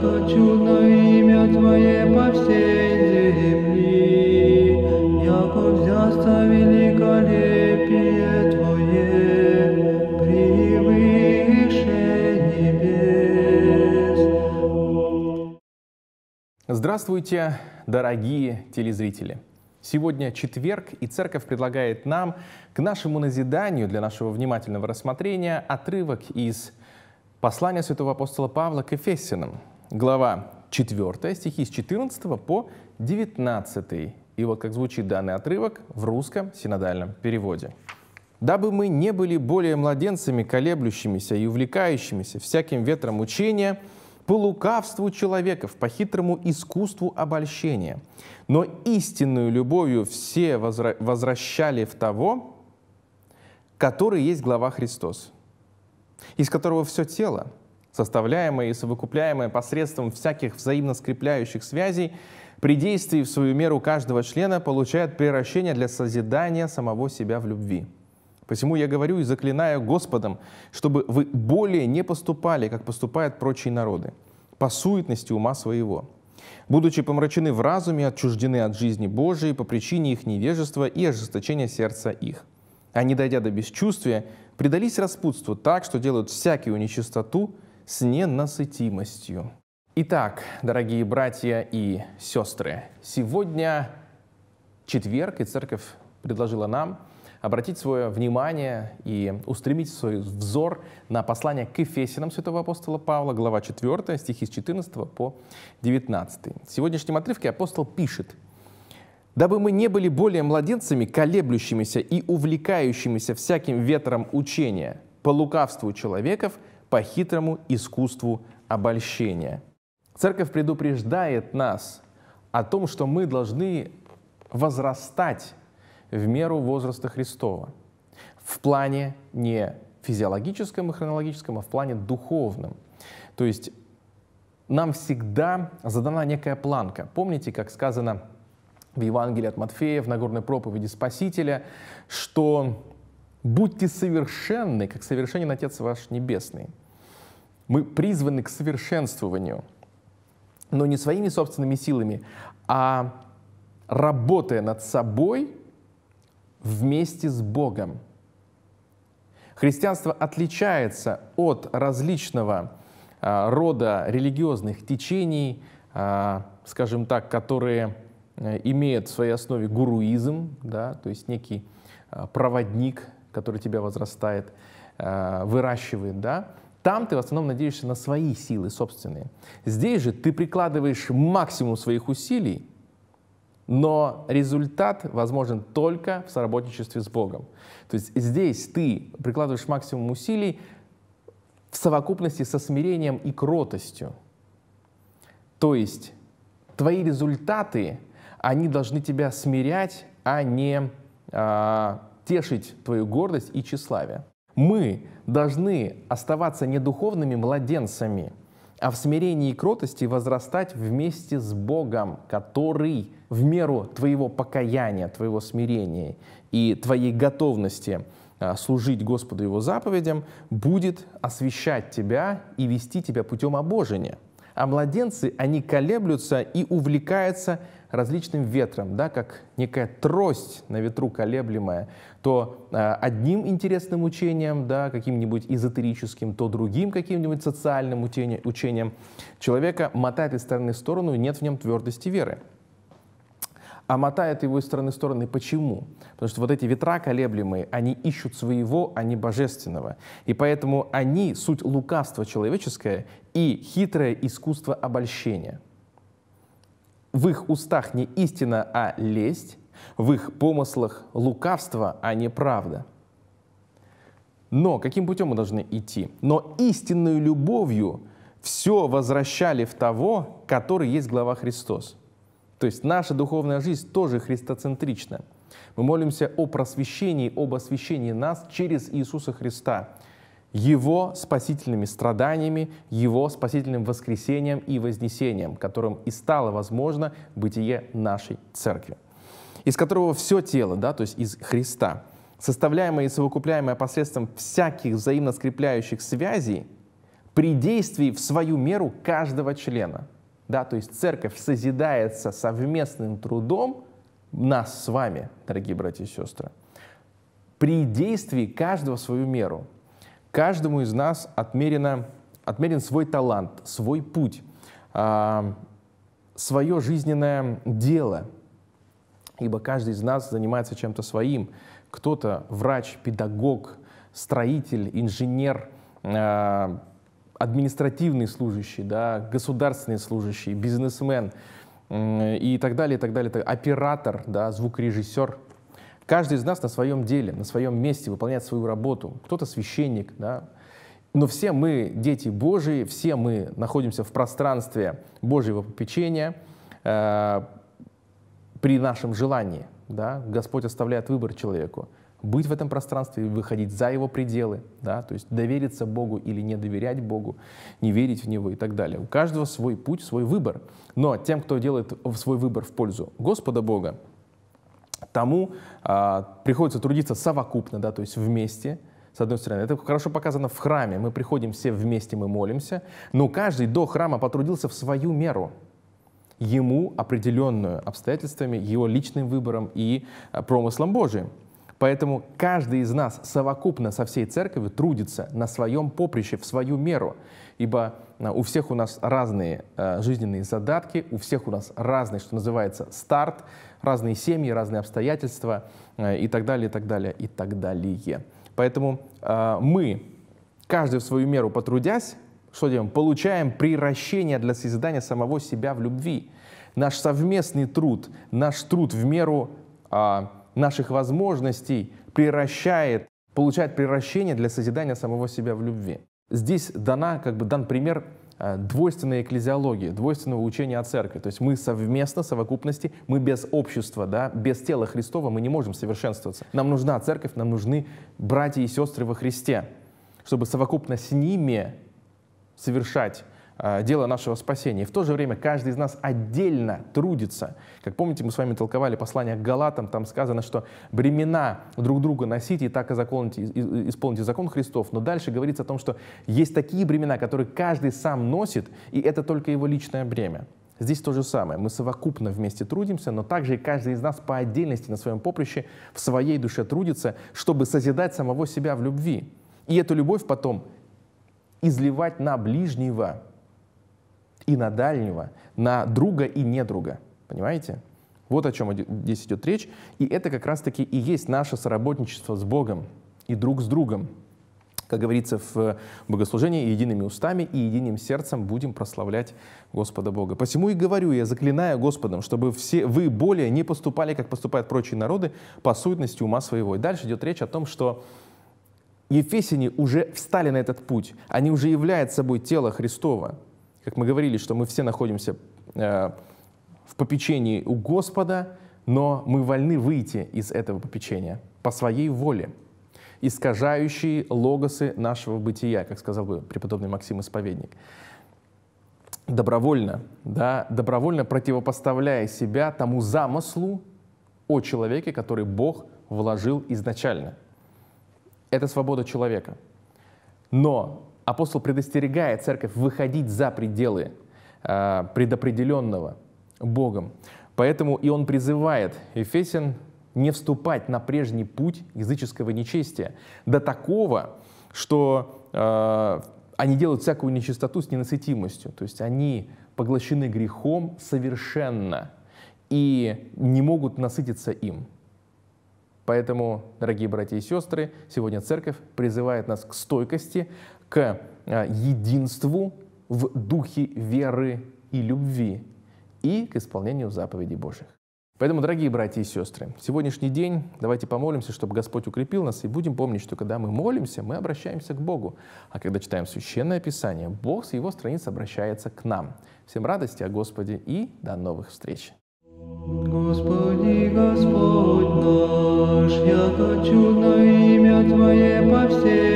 хочу на имя Твое по всей земли, яко взяста великолепие Твое, превыше небес. Здравствуйте, дорогие телезрители! Сегодня четверг, и церковь предлагает нам к нашему назиданию для нашего внимательного рассмотрения отрывок из послания святого апостола Павла к Эфесиным, глава 4, стихи с 14 по 19. И вот как звучит данный отрывок в русском синодальном переводе. «Дабы мы не были более младенцами, колеблющимися и увлекающимися всяким ветром учения, по лукавству человеков, по хитрому искусству обольщения, но истинную любовью все возра- возвращали в того, который есть глава Христос, из которого все тело – составляемое и совокупляемое посредством всяких взаимно скрепляющих связей, при действии в свою меру каждого члена получает превращение для созидания самого себя в любви. Посему я говорю и заклинаю Господом, чтобы вы более не поступали, как поступают прочие народы, по суетности ума своего, будучи помрачены в разуме, отчуждены от жизни Божией по причине их невежества и ожесточения сердца их. Они, а дойдя до бесчувствия, предались распутству так, что делают всякую нечистоту – с ненасытимостью. Итак, дорогие братья и сестры, сегодня четверг, и церковь предложила нам обратить свое внимание и устремить свой взор на послание к Ефесинам святого апостола Павла, глава 4, стихи с 14 по 19. В сегодняшнем отрывке апостол пишет, «Дабы мы не были более младенцами, колеблющимися и увлекающимися всяким ветром учения, по лукавству человеков – по хитрому искусству обольщения. Церковь предупреждает нас о том, что мы должны возрастать в меру возраста Христова в плане не физиологическом и хронологическом, а в плане духовном. То есть нам всегда задана некая планка. Помните, как сказано в Евангелии от Матфея, в Нагорной проповеди Спасителя, что «Будьте совершенны, как совершенен Отец ваш Небесный». Мы призваны к совершенствованию, но не своими собственными силами, а работая над собой вместе с Богом. Христианство отличается от различного а, рода религиозных течений, а, скажем так, которые э, имеют в своей основе гуруизм, да, то есть некий а, проводник который тебя возрастает, э, выращивает, да, там ты в основном надеешься на свои силы собственные. Здесь же ты прикладываешь максимум своих усилий, но результат возможен только в соработничестве с Богом. То есть здесь ты прикладываешь максимум усилий в совокупности со смирением и кротостью. То есть твои результаты, они должны тебя смирять, а не а, тешить твою гордость и тщеславие. Мы должны оставаться не духовными младенцами, а в смирении и кротости возрастать вместе с Богом, который в меру твоего покаяния, твоего смирения и твоей готовности а, служить Господу Его заповедям, будет освещать тебя и вести тебя путем обожения – а младенцы, они колеблются и увлекаются различным ветром, да, как некая трость на ветру колеблемая, то э, одним интересным учением, да, каким-нибудь эзотерическим, то другим каким-нибудь социальным учением, учением человека мотает из стороны в сторону, нет в нем твердости веры а мотает его из стороны в стороны. Почему? Потому что вот эти ветра колеблемые, они ищут своего, а не божественного. И поэтому они — суть лукавства человеческое и хитрое искусство обольщения. В их устах не истина, а лесть, в их помыслах лукавство, а не правда. Но каким путем мы должны идти? Но истинную любовью все возвращали в того, который есть глава Христос. То есть наша духовная жизнь тоже христоцентрична. Мы молимся о просвещении, об освящении нас через Иисуса Христа, Его спасительными страданиями, Его спасительным воскресением и вознесением, которым и стало возможно бытие нашей Церкви, из которого все тело, да, то есть из Христа, составляемое и совокупляемое посредством всяких взаимно скрепляющих связей, при действии в свою меру каждого члена – да, то есть церковь созидается совместным трудом нас с вами, дорогие братья и сестры. При действии каждого свою меру. Каждому из нас отмерено, отмерен свой талант, свой путь, а, свое жизненное дело. Ибо каждый из нас занимается чем-то своим. Кто-то врач, педагог, строитель, инженер, а, административный служащий, да, государственный служащий, бизнесмен и так далее, и так далее, оператор, да, звукорежиссер. Каждый из нас на своем деле, на своем месте выполняет свою работу. Кто-то священник, да, но все мы дети Божии, все мы находимся в пространстве Божьего попечения э, при нашем желании – да, Господь оставляет выбор человеку быть в этом пространстве, выходить за его пределы, да, то есть довериться Богу или не доверять Богу, не верить в Него и так далее. У каждого свой путь, свой выбор. Но тем, кто делает свой выбор в пользу Господа Бога, тому а, приходится трудиться совокупно, да, то есть вместе. С одной стороны, это хорошо показано в храме. Мы приходим все вместе, мы молимся, но каждый до храма потрудился в свою меру – ему определенную обстоятельствами, его личным выбором и э, промыслом Божиим. Поэтому каждый из нас совокупно со всей церковью трудится на своем поприще, в свою меру. Ибо э, у всех у нас разные э, жизненные задатки, у всех у нас разный, что называется, старт, разные семьи, разные обстоятельства и так далее, и так далее, и так далее. Поэтому мы, каждый в свою меру потрудясь, что делаем? Получаем приращение для созидания самого себя в любви. Наш совместный труд, наш труд в меру а, наших возможностей приращает, получает приращение для созидания самого себя в любви. Здесь дана, как бы дан пример а, двойственной экклезиологии, двойственного учения о церкви. То есть мы совместно, совокупности, мы без общества, да, без тела Христова мы не можем совершенствоваться. Нам нужна церковь, нам нужны братья и сестры во Христе, чтобы совокупно с ними совершать э, дело нашего спасения. И в то же время каждый из нас отдельно трудится. Как помните, мы с вами толковали послание к Галатам, там сказано, что бремена друг друга носите и так и исполните, исполните закон Христов. Но дальше говорится о том, что есть такие бремена, которые каждый сам носит, и это только его личное бремя. Здесь то же самое. Мы совокупно вместе трудимся, но также и каждый из нас по отдельности на своем поприще в своей душе трудится, чтобы созидать самого себя в любви. И эту любовь потом – изливать на ближнего и на дальнего, на друга и недруга. Понимаете? Вот о чем здесь идет речь. И это как раз-таки и есть наше соработничество с Богом и друг с другом. Как говорится в богослужении, едиными устами и единым сердцем будем прославлять Господа Бога. Посему и говорю я, заклинаю Господом, чтобы все вы более не поступали, как поступают прочие народы, по сущности ума своего. И дальше идет речь о том, что Ефесяне уже встали на этот путь. Они уже являют собой тело Христова. Как мы говорили, что мы все находимся э, в попечении у Господа, но мы вольны выйти из этого попечения по своей воле. Искажающие логосы нашего бытия, как сказал бы преподобный Максим Исповедник. Добровольно, да, добровольно противопоставляя себя тому замыслу о человеке, который Бог вложил изначально – это свобода человека. Но апостол предостерегает церковь выходить за пределы э, предопределенного Богом. Поэтому и он призывает Ефесин не вступать на прежний путь языческого нечестия до такого, что э, они делают всякую нечистоту с ненасытимостью. То есть они поглощены грехом совершенно и не могут насытиться им. Поэтому, дорогие братья и сестры, сегодня церковь призывает нас к стойкости, к э, единству в духе веры и любви и к исполнению заповедей Божьих. Поэтому, дорогие братья и сестры, сегодняшний день давайте помолимся, чтобы Господь укрепил нас, и будем помнить, что когда мы молимся, мы обращаемся к Богу. А когда читаем Священное Писание, Бог с Его страниц обращается к нам. Всем радости о Господе и до новых встреч! Господи, Господь! Чудо имя Твое по всей